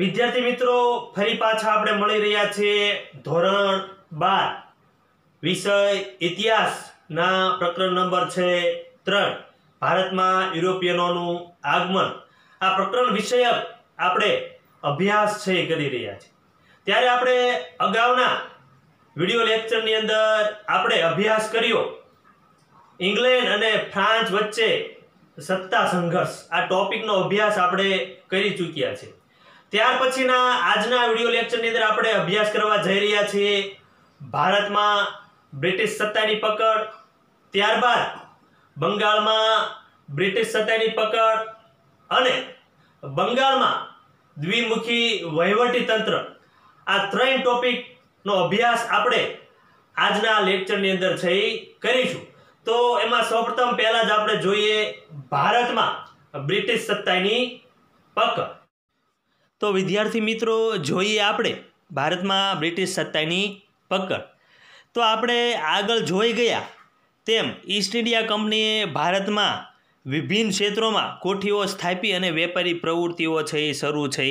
વિદ્યાર્થી મિત્રો ફરી પાછા આપણે મળી રહ્યા છે ધોરણ બાર વિષય ઇતિહાસના પ્રકરણ નંબર છે ત્રણ ભારતમાં યુરોપિયનોનું આગમન આ પ્રકરણ વિષયક આપણે અભ્યાસ છે કરી રહ્યા છીએ ત્યારે આપણે અગાઉના વિડીયો લેક્ચરની અંદર આપણે અભ્યાસ કર્યો ઇંગ્લેન્ડ અને ફ્રાન્સ વચ્ચે સત્તા સંઘર્ષ આ ટોપિકનો અભ્યાસ આપણે કરી ચૂક્યા છીએ ત્યાર પછીના આજના વિડીયો લેક્ચરની અંદર આપણે અભ્યાસ કરવા જઈ રહ્યા છીએ ભારતમાં બ્રિટિશ સત્તાની પકડ ત્યારબાદ બંગાળમાં બ્રિટિશ સત્તાની પકડ અને બંગાળમાં દ્વિમુખી વહીવટી તંત્ર આ ત્રણ ટોપિકનો અભ્યાસ આપણે આજના લેક્ચરની અંદર જઈ કરીશું તો એમાં સૌપ્રથમ પહેલા જ આપણે જોઈએ ભારતમાં બ્રિટિશ સત્તાની પકડ તો વિદ્યાર્થી મિત્રો જોઈએ આપણે ભારતમાં બ્રિટિશ સત્તાની પકડ તો આપણે આગળ જોઈ ગયા તેમ ઈસ્ટ ઇન્ડિયા કંપનીએ ભારતમાં વિભિન્ન ક્ષેત્રોમાં કોઠીઓ સ્થાપી અને વેપારી પ્રવૃત્તિઓ છે એ શરૂ છે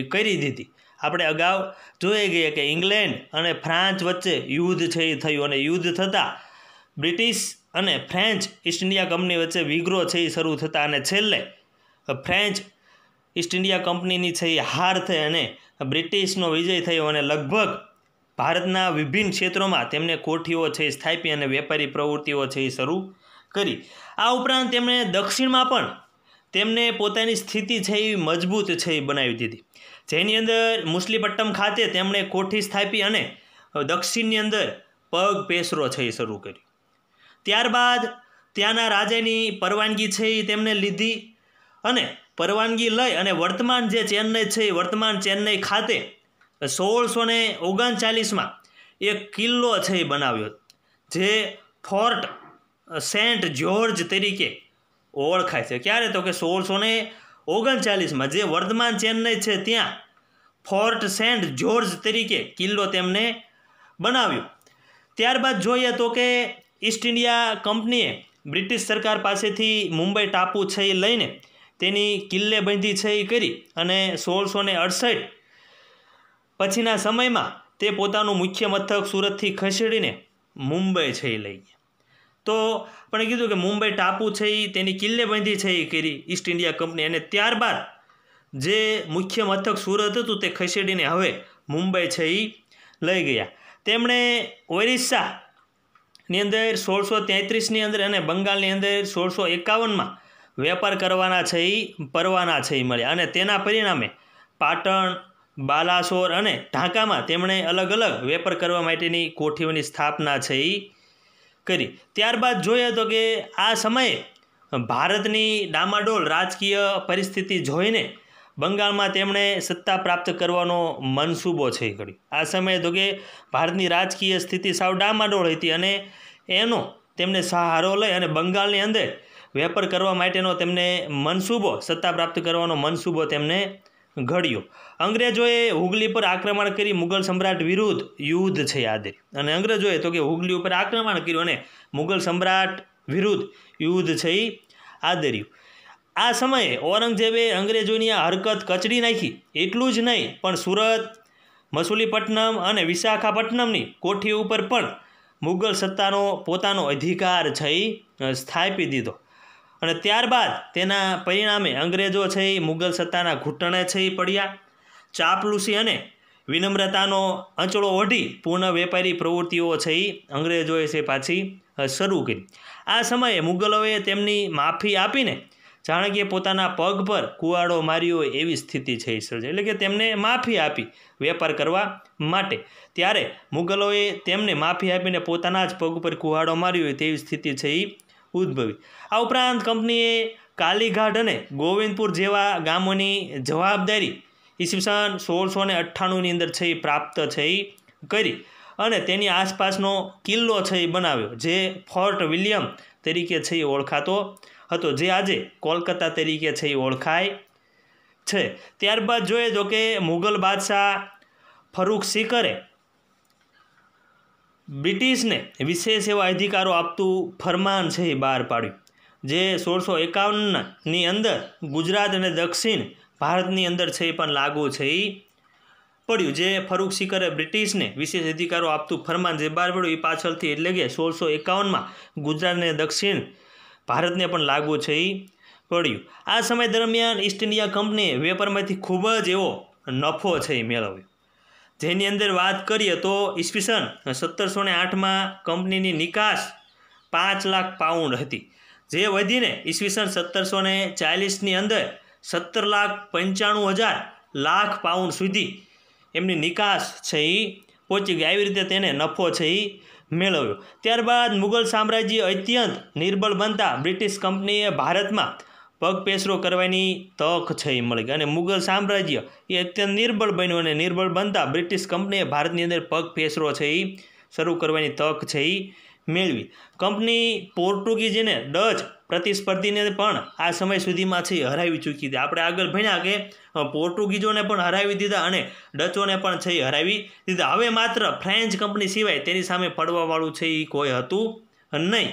એ કરી દીધી આપણે અગાઉ જોઈ ગયા કે ઇંગ્લેન્ડ અને ફ્રાન્સ વચ્ચે યુદ્ધ છે એ થયું અને યુદ્ધ થતાં બ્રિટિશ અને ફ્રેન્ચ ઈસ્ટ ઇન્ડિયા કંપની વચ્ચે વિગ્રો છે એ શરૂ થતાં અને છેલ્લે ફ્રેન્ચ ઈસ્ટ ઇન્ડિયા કંપનીની છે એ હાર થઈ અને બ્રિટિશનો વિજય થયો અને લગભગ ભારતના વિભિન્ન ક્ષેત્રોમાં તેમને કોઠીઓ છે સ્થાપી અને વેપારી પ્રવૃત્તિઓ છે એ શરૂ કરી આ ઉપરાંત તેમણે દક્ષિણમાં પણ તેમને પોતાની સ્થિતિ છે એ મજબૂત છે એ બનાવી દીધી જેની અંદર મુસ્લિપટ્ટમ ખાતે તેમણે કોઠી સ્થાપી અને દક્ષિણની અંદર પગ પેસરો છે એ શરૂ કર્યો ત્યારબાદ ત્યાંના રાજાની પરવાનગી છે એ તેમણે લીધી અને પરવાનગી લઈ અને વર્તમાન જે ચેન્નઈ છે એ વર્તમાન ચેન્નઈ ખાતે સોળસો ને ઓગણચાલીસમાં એક કિલ્લો છે એ બનાવ્યો જે ફોર્ટ સેન્ટ જ્યોર્જ તરીકે ઓળખાય છે ક્યારે તો કે સોળસો ને ઓગણચાલીસમાં જે વર્તમાન ચેન્નઈ છે ત્યાં ફોર્ટ સેન્ટ જ્યોર્જ તરીકે કિલ્લો તેમને બનાવ્યો ત્યારબાદ જોઈએ તો કે ઈસ્ટ ઇન્ડિયા કંપનીએ બ્રિટિશ સરકાર પાસેથી મુંબઈ ટાપુ છે એ લઈને તેની કિલ્લે બંધી છે એ કરી અને સોળસો ને અડસઠ પછીના સમયમાં તે પોતાનું મુખ્ય મથક સુરતથી ખસેડીને મુંબઈ છે એ લઈ ગયા તો આપણે કીધું કે મુંબઈ ટાપુ છે એ તેની કિલ્લે બંધી છે એ કરી ઈસ્ટ ઇન્ડિયા કંપની અને ત્યારબાદ જે મુખ્ય મથક સુરત હતું તે ખસેડીને હવે મુંબઈ છે એ લઈ ગયા તેમણે ઓરિસ્સાની અંદર સોળસો તેત્રીસની અંદર અને બંગાળની અંદર સોળસો એકાવનમાં વેપાર કરવાના છે એ પરવાના છે એ મળ્યા અને તેના પરિણામે પાટણ બાલાસોર અને ઢાંકામાં તેમણે અલગ અલગ વેપાર કરવા માટેની કોઠીઓની સ્થાપના છે એ કરી ત્યારબાદ જોઈએ તો કે આ સમયે ભારતની ડામાડોલ રાજકીય પરિસ્થિતિ જોઈને બંગાળમાં તેમણે સત્તા પ્રાપ્ત કરવાનો મનસૂબો છે કર્યો આ સમયે તો કે ભારતની રાજકીય સ્થિતિ સાવ ડામાડોળ હતી અને એનો તેમણે સહારો લઈ અને બંગાળની અંદર વેપાર કરવા માટેનો તેમને મનસૂબો સત્તા પ્રાપ્ત કરવાનો મનસૂબો તેમને ઘડ્યો અંગ્રેજોએ હુગલી પર આક્રમણ કરી મુગલ સમ્રાટ વિરુદ્ધ યુદ્ધ છે યાદ અને અંગ્રેજોએ તો કે હુગલી ઉપર આક્રમણ કર્યું અને મુગલ સમ્રાટ વિરુદ્ધ યુદ્ધ છે આદર્યું આ સમયે ઔરંગઝેબે અંગ્રેજોની આ હરકત કચડી નાખી એટલું જ નહીં પણ સુરત મસુલીપટ્ટનમ અને વિશાખાપટ્ટનમની કોઠી ઉપર પણ મુગલ સત્તાનો પોતાનો અધિકાર છે સ્થાપી દીધો અને ત્યારબાદ તેના પરિણામે અંગ્રેજો છે એ મુગલ સત્તાના ઘૂંટણે છે એ પડ્યા ચાપલુસી અને વિનમ્રતાનો અંચળો ઓઢી પૂર્ણ વેપારી પ્રવૃત્તિઓ છે એ અંગ્રેજોએ છે પાછી શરૂ કરી આ સમયે મુગલોએ તેમની માફી આપીને ચાણક્ય પોતાના પગ પર કુવાડો માર્યો એવી સ્થિતિ છે સર્જે એટલે કે તેમને માફી આપી વેપાર કરવા માટે ત્યારે મુગલોએ તેમને માફી આપીને પોતાના જ પગ પર કુવાડો માર્યો તેવી સ્થિતિ છે એ ઉદ્ભવી આ ઉપરાંત કંપનીએ કાલીઘાટ અને ગોવિંદપુર જેવા ગામોની જવાબદારી ઈસવીસન સોળસો ને અઠ્ઠાણુંની અંદર છે એ પ્રાપ્ત છે કરી અને તેની આસપાસનો કિલ્લો છે બનાવ્યો જે ફોર્ટ વિલિયમ તરીકે છે એ ઓળખાતો હતો જે આજે કોલકાતા તરીકે છે ઓળખાય છે ત્યારબાદ જોઈએ તો કે મુગલ બાદશાહ ફરૂખ સિકરે બ્રિટિશને વિશેષ એવા અધિકારો આપતું ફરમાન છે એ બહાર પાડ્યું જે સોળસો એકાવનની અંદર ગુજરાત અને દક્ષિણ ભારતની અંદર છે એ પણ લાગુ છે એ પડ્યું જે ફરૂખ શિકરે બ્રિટિશને વિશેષ અધિકારો આપતું ફરમાન જે બહાર પડ્યું એ પાછળથી એટલે કે સોળસો એકાવનમાં ગુજરાત અને દક્ષિણ ભારતને પણ લાગુ છે એ પડ્યું આ સમય દરમિયાન ઈસ્ટ ઇન્ડિયા કંપનીએ વેપારમાંથી ખૂબ જ એવો નફો છે એ મેળવ્યો જેની અંદર વાત કરીએ તો ઈસવીસન સત્તરસો ને આઠમાં કંપનીની નિકાસ પાંચ લાખ પાઉન્ડ હતી જે વધીને ઈસવીસન સત્તરસો ને ચાલીસની અંદર સત્તર લાખ પંચાણું હજાર લાખ પાઉન્ડ સુધી એમની નિકાસ છે એ પહોંચી ગઈ આવી રીતે તેને નફો છે એ મેળવ્યો ત્યારબાદ મુગલ સામ્રાજ્ય અત્યંત નિર્બળ બનતા બ્રિટિશ કંપનીએ ભારતમાં પગપેસરો કરવાની તક છે એ મળી ગઈ અને મુઘલ સામ્રાજ્ય એ અત્યંત નિર્બળ બન્યું અને નિર્બળ બનતા બ્રિટિશ કંપનીએ ભારતની અંદર પગપેસરો છે એ શરૂ કરવાની તક છે એ મેળવી કંપની પોર્ટુગીઝને ડચ પ્રતિસ્પર્ધીને પણ આ સમય સુધીમાં છે હરાવી ચૂકી હતી આપણે આગળ ભણ્યા કે પોર્ટુગીઝોને પણ હરાવી દીધા અને ડચોને પણ છે હરાવી દીધા હવે માત્ર ફ્રેન્ચ કંપની સિવાય તેની સામે પડવાવાળું છે એ કોઈ હતું નહીં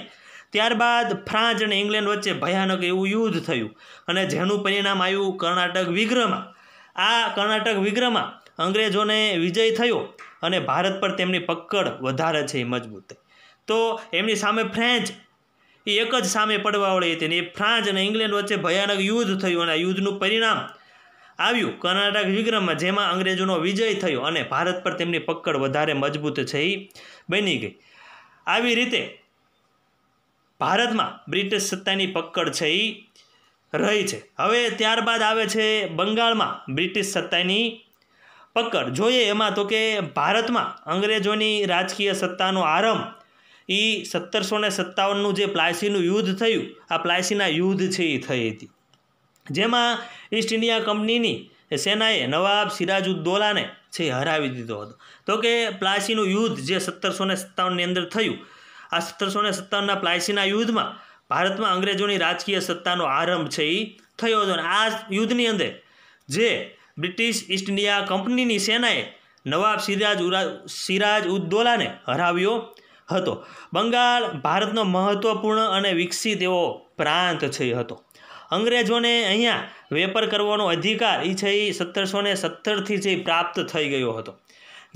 ત્યારબાદ ફ્રાન્સ અને ઇંગ્લેન્ડ વચ્ચે ભયાનક એવું યુદ્ધ થયું અને જેનું પરિણામ આવ્યું કર્ણાટક વિગ્રહમાં આ કર્ણાટક વિગ્રહમાં અંગ્રેજોને વિજય થયો અને ભારત પર તેમની પકડ વધારે છે મજબૂત તો એમની સામે ફ્રેન્ચ એ એક જ સામે પડવાવાળી હતી ને એ ફ્રાન્સ અને ઇંગ્લેન્ડ વચ્ચે ભયાનક યુદ્ધ થયું અને આ યુદ્ધનું પરિણામ આવ્યું કર્ણાટક વિગ્રહમાં જેમાં અંગ્રેજોનો વિજય થયો અને ભારત પર તેમની પકડ વધારે મજબૂત છે એ બની ગઈ આવી રીતે ભારતમાં બ્રિટિશ સત્તાની પકડ છે એ રહી છે હવે ત્યારબાદ આવે છે બંગાળમાં બ્રિટિશ સત્તાની પકડ જોઈએ એમાં તો કે ભારતમાં અંગ્રેજોની રાજકીય સત્તાનો આરંભ એ સત્તરસો ને સત્તાવનનું જે પ્લાયસીનું યુદ્ધ થયું આ પ્લાયસીના યુદ્ધ છે એ થઈ હતી જેમાં ઈસ્ટ ઇન્ડિયા કંપનીની સેનાએ નવાબ સિરાજુદ્દોલાને છે હરાવી દીધો હતો તો કે પ્લાસીનું યુદ્ધ જે સત્તરસો ને સત્તાવનની અંદર થયું આ સત્તરસો ને સત્તાવનના પ્લાયસીના યુદ્ધમાં ભારતમાં અંગ્રેજોની રાજકીય સત્તાનો આરંભ છે એ થયો હતો અને આ યુદ્ધની અંદર જે બ્રિટિશ ઈસ્ટ ઇન્ડિયા કંપનીની સેનાએ નવાબ સિરાજ ઉરા સિરાજ ઉદ્દોલાને હરાવ્યો હતો બંગાળ ભારતનો મહત્ત્વપૂર્ણ અને વિકસિત એવો પ્રાંત છે હતો અંગ્રેજોને અહીંયા વેપાર કરવાનો અધિકાર એ છે એ સત્તરસો ને સત્તરથી જે પ્રાપ્ત થઈ ગયો હતો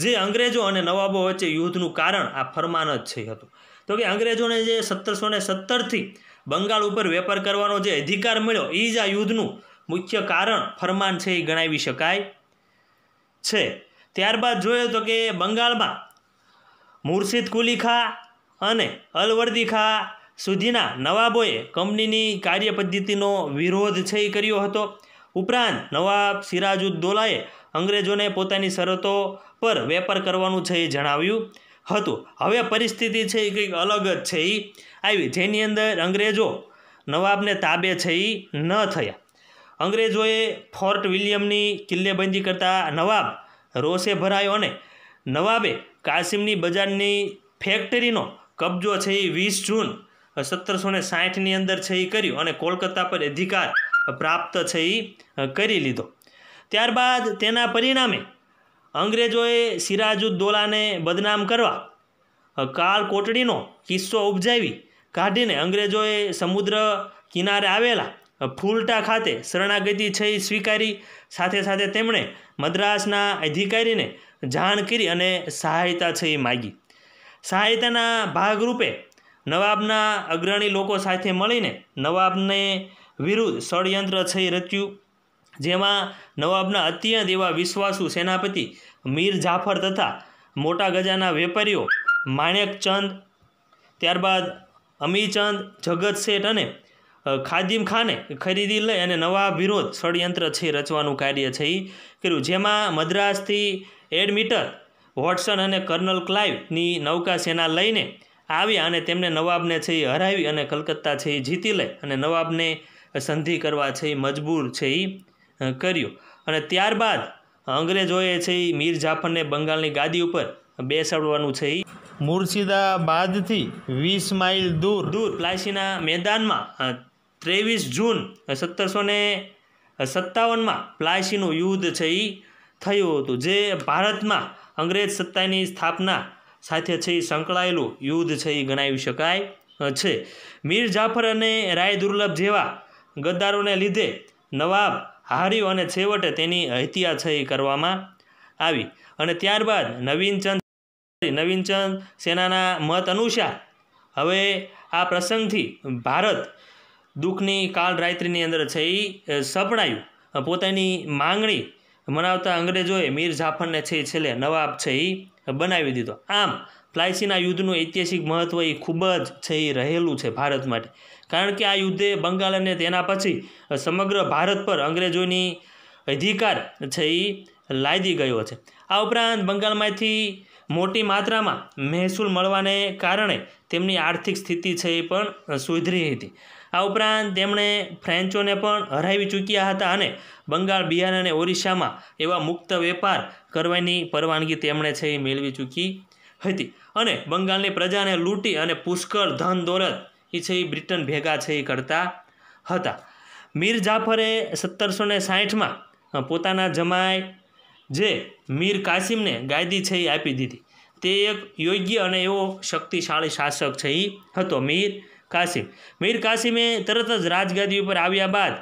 જે અંગ્રેજો અને નવાબો વચ્ચે યુદ્ધનું કારણ આ ફરમાન જ છે હતું તો કે અંગ્રેજોને જે સત્તરસો ને સત્તરથી બંગાળ ઉપર વેપાર કરવાનો જે અધિકાર મળ્યો એ જ આ યુદ્ધનું મુખ્ય કારણ ફરમાન છે એ ગણાવી શકાય છે ત્યારબાદ જોયો તો કે બંગાળમાં મુર્શિદ કુલી ખા અને અલવર્દી ખા સુધીના નવાબોએ કંપનીની કાર્યપદ્ધતિનો વિરોધ છે એ કર્યો હતો ઉપરાંત નવાબ સિરાજુદ્દોલાએ અંગ્રેજોને પોતાની શરતો પર વેપાર કરવાનું છે એ જણાવ્યું હતું હવે પરિસ્થિતિ છે એ કંઈક અલગ જ છે એ આવી જેની અંદર અંગ્રેજો નવાબને તાબે છે એ ન થયા અંગ્રેજોએ ફોર્ટ વિલિયમની કિલ્લેબંધી કરતા નવાબ રોષે ભરાયો અને નવાબે કાસિમની બજારની ફેક્ટરીનો કબજો છે એ વીસ જૂન સત્તરસો ને સાહીઠની અંદર છે એ કર્યું અને કોલકાતા પર અધિકાર પ્રાપ્ત છે એ કરી લીધો ત્યારબાદ તેના પરિણામે અંગ્રેજોએ સિરાજુદ્દોલાને બદનામ કરવા કાળ કોટડીનો કિસ્સો ઉપજાવી કાઢીને અંગ્રેજોએ સમુદ્ર કિનારે આવેલા ફૂલટા ખાતે શરણાગતિ છે સ્વીકારી સાથે સાથે તેમણે મદ્રાસના અધિકારીને જાણ કરી અને સહાયતા છે માગી સહાયતાના ભાગરૂપે નવાબના અગ્રણી લોકો સાથે મળીને નવાબને વિરુદ્ધ ષડયંત્ર છે એ રચ્યું જેમાં નવાબના અત્યંત એવા વિશ્વાસુ સેનાપતિ મીર જાફર તથા મોટા ગજાના વેપારીઓ માણેકચંદ ત્યારબાદ અમીચંદ જગત શેઠ અને ખાદિમ ખાને ખરીદી લઈ અને નવા વિરોધ ષડયંત્ર છે રચવાનું કાર્ય છે એ કર્યું જેમાં મદ્રાસથી એડમિટર વોટસન અને કર્નલ ક્લાઇવની નૌકા સેના લઈને આવ્યા અને તેમને નવાબને છે એ હરાવી અને કલકત્તા છે એ જીતી લે અને નવાબને સંધિ કરવા છે એ મજબૂર છે એ કર્યું અને ત્યારબાદ અંગ્રેજોએ છે એ મીર જાફરને બંગાળની ગાદી ઉપર બેસાડવાનું છે એ મુર્શિદાબાદથી વીસ માઇલ દૂર દૂર પ્લાસીના મેદાનમાં ત્રેવીસ જૂન સત્તરસો ને સત્તાવનમાં પ્લાસીનું યુદ્ધ છે એ થયું હતું જે ભારતમાં અંગ્રેજ સત્તાની સ્થાપના સાથે છે સંકળાયેલું યુદ્ધ છે એ ગણાવી શકાય છે મીર જાફર અને રાય દુર્લભ જેવા ગદ્દારોને લીધે નવાબ હાર્યું અને છેવટે તેની હત્યા છે કરવામાં આવી અને ત્યારબાદ નવીનચંદ નવીનચંદ સેનાના મત અનુસાર હવે આ પ્રસંગથી ભારત દુઃખની કાળ રાત્રિની અંદર છે એ સપડાયું પોતાની માંગણી મનાવતા અંગ્રેજોએ મીર જાફરને છે છેલ્લે નવાબ છે એ બનાવી દીધો આમ પ્લાયસીના યુદ્ધનું ઐતિહાસિક મહત્ત્વ એ ખૂબ જ છે એ રહેલું છે ભારત માટે કારણ કે આ યુદ્ધે બંગાળ અને તેના પછી સમગ્ર ભારત પર અંગ્રેજોની અધિકાર છે એ લાદી ગયો છે આ ઉપરાંત બંગાળમાંથી મોટી માત્રામાં મહેસૂલ મળવાને કારણે તેમની આર્થિક સ્થિતિ છે એ પણ સુધરી હતી આ ઉપરાંત તેમણે ફ્રેન્ચોને પણ હરાવી ચૂક્યા હતા અને બંગાળ બિહાર અને ઓરિસ્સામાં એવા મુક્ત વેપાર કરવાની પરવાનગી તેમણે છે એ મેળવી ચૂકી હતી અને બંગાળની પ્રજાને લૂંટી અને પુષ્કળ ધન દોલત એ છે એ બ્રિટન ભેગા છે એ કરતા હતા મીર જાફરે સત્તરસો ને સાહીઠમાં પોતાના જમાય જે મીર કાસિમને ગાદી છે એ આપી દીધી તે એક યોગ્ય અને એવો શક્તિશાળી શાસક છે એ હતો મીર કાસિમ મીર કાસિમે તરત જ રાજગાદી ઉપર આવ્યા બાદ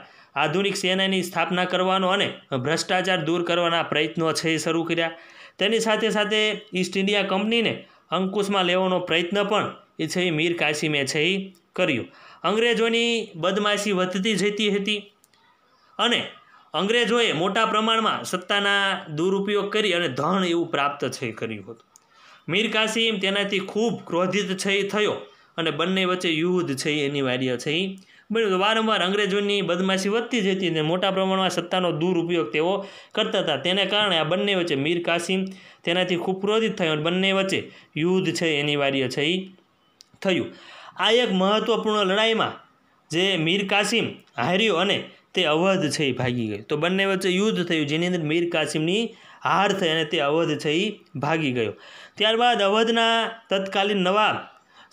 આધુનિક સેનાની સ્થાપના કરવાનો અને ભ્રષ્ટાચાર દૂર કરવાના પ્રયત્નો છે એ શરૂ કર્યા તેની સાથે સાથે ઈસ્ટ ઇન્ડિયા કંપનીને અંકુશમાં લેવાનો પ્રયત્ન પણ એ છે મીર કાસિમે છે એ કર્યું અંગ્રેજોની બદમાશી વધતી જતી હતી અને અંગ્રેજોએ મોટા પ્રમાણમાં સત્તાના દુરુપયોગ કરી અને ધન એવું પ્રાપ્ત છે કર્યું હતું મીર કાસિમ તેનાથી ખૂબ ક્રોધિત છે થયો અને બંને વચ્ચે યુદ્ધ છે એ અનિવાર્ય છે એ બન્યું વારંવાર અંગ્રેજોની બદમાશી વધતી જતી અને મોટા પ્રમાણમાં સત્તાનો દુરુપયોગ તેઓ કરતા હતા તેને કારણે આ બંને વચ્ચે મીર કાસિમ તેનાથી ખૂબ ક્રોધિત થયો અને બંને વચ્ચે યુદ્ધ છે અનિવાર્ય છે એ થયું આ એક મહત્ત્વપૂર્ણ લડાઈમાં જે મીર કાસિમ હાર્યો અને તે અવધ છે ભાગી ગયો તો બંને વચ્ચે યુદ્ધ થયું જેની અંદર મીર કાસિમની હાર થઈ અને તે અવધ છે ભાગી ગયો ત્યારબાદ અવધના તત્કાલીન નવાબ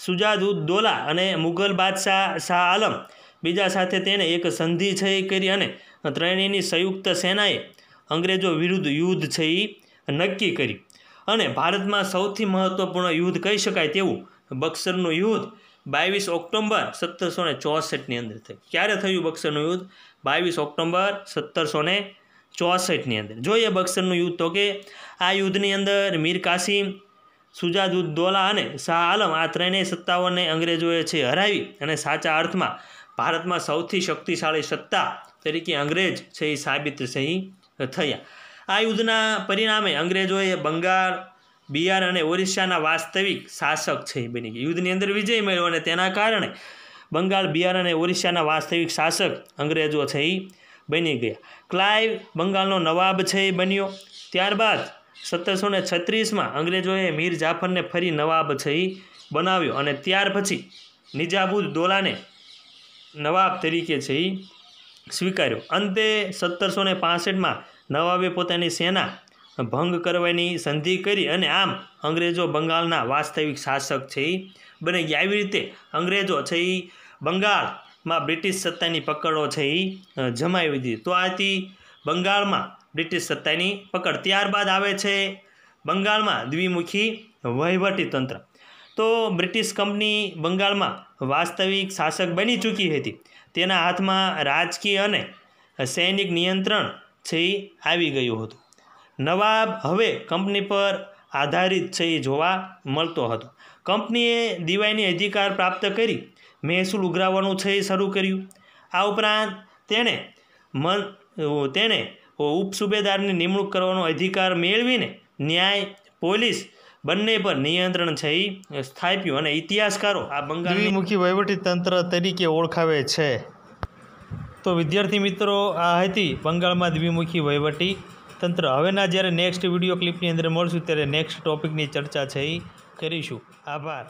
સુજાદ ઉદ દોલા અને મુઘલ બાદશાહ શાહ આલમ બીજા સાથે તેણે એક સંધિ છે એ કરી અને ત્રણેયની સંયુક્ત સેનાએ અંગ્રેજો વિરુદ્ધ યુદ્ધ છે એ નક્કી કરી અને ભારતમાં સૌથી મહત્ત્વપૂર્ણ યુદ્ધ કહી શકાય તેવું બક્સરનું યુદ્ધ બાવીસ ઓક્ટોમ્બર સત્તરસો ને ચોસઠની અંદર થયું ક્યારે થયું બક્સરનું યુદ્ધ બાવીસ ઓક્ટોમ્બર સત્તરસો ને ચોસઠની અંદર જોઈએ બક્સરનું યુદ્ધ તો કે આ યુદ્ધની અંદર મીર કાસિમ સુજાદુદ્દોલા અને શાહ આલમ આ ત્રણેય સત્તાઓને અંગ્રેજોએ છે હરાવી અને સાચા અર્થમાં ભારતમાં સૌથી શક્તિશાળી સત્તા તરીકે અંગ્રેજ છે એ સાબિત સિંહ થયા આ યુદ્ધના પરિણામે અંગ્રેજોએ બંગાળ બિહાર અને ઓરિસ્સાના વાસ્તવિક શાસક છે બની ગયા યુદ્ધની અંદર વિજય મળ્યો અને તેના કારણે બંગાળ બિહાર અને ઓરિસ્સાના વાસ્તવિક શાસક અંગ્રેજો છે એ બની ગયા ક્લાઇવ બંગાળનો નવાબ છે એ બન્યો ત્યારબાદ સત્તરસો ને છત્રીસમાં અંગ્રેજોએ મીર જાફરને ફરી નવાબ છે એ બનાવ્યો અને ત્યાર પછી નિજાબુદ દોલાને નવાબ તરીકે છે એ સ્વીકાર્યો અંતે સત્તરસો ને પાસઠમાં નવાબે પોતાની સેના ભંગ કરવાની સંધિ કરી અને આમ અંગ્રેજો બંગાળના વાસ્તવિક શાસક છે એ બને ગયા આવી રીતે અંગ્રેજો છે એ બંગાળમાં બ્રિટિશ સત્તાની પકડો છે એ જમાવી દીધી તો આથી બંગાળમાં બ્રિટિશ સત્તાની પકડ ત્યારબાદ આવે છે બંગાળમાં દ્વિમુખી વહીવટી તંત્ર તો બ્રિટિશ કંપની બંગાળમાં વાસ્તવિક શાસક બની ચૂકી હતી તેના હાથમાં રાજકીય અને સૈનિક નિયંત્રણ છે આવી ગયું હતું નવાબ હવે કંપની પર આધારિત છે જોવા મળતો હતો કંપનીએ દિવાળીની અધિકાર પ્રાપ્ત કરી મહેસૂલ ઉઘરાવવાનું છે શરૂ કર્યું આ ઉપરાંત તેણે મન તેણે ઉપસુબેદારની નિમણૂક કરવાનો અધિકાર મેળવીને ન્યાય પોલીસ બંને પર નિયંત્રણ છે એ સ્થાપ્યું અને ઇતિહાસકારો આ બંગાળની વહીવટી તંત્ર તરીકે ઓળખાવે છે તો વિદ્યાર્થી મિત્રો આ હતી બંગાળમાં દ્વિમુખી વહીવટી તંત્ર હવેના જ્યારે નેક્સ્ટ વિડીયો ક્લિપની અંદર મળશું ત્યારે નેક્સ્ટ ટૉપિકની ચર્ચા છે એ કરીશું આભાર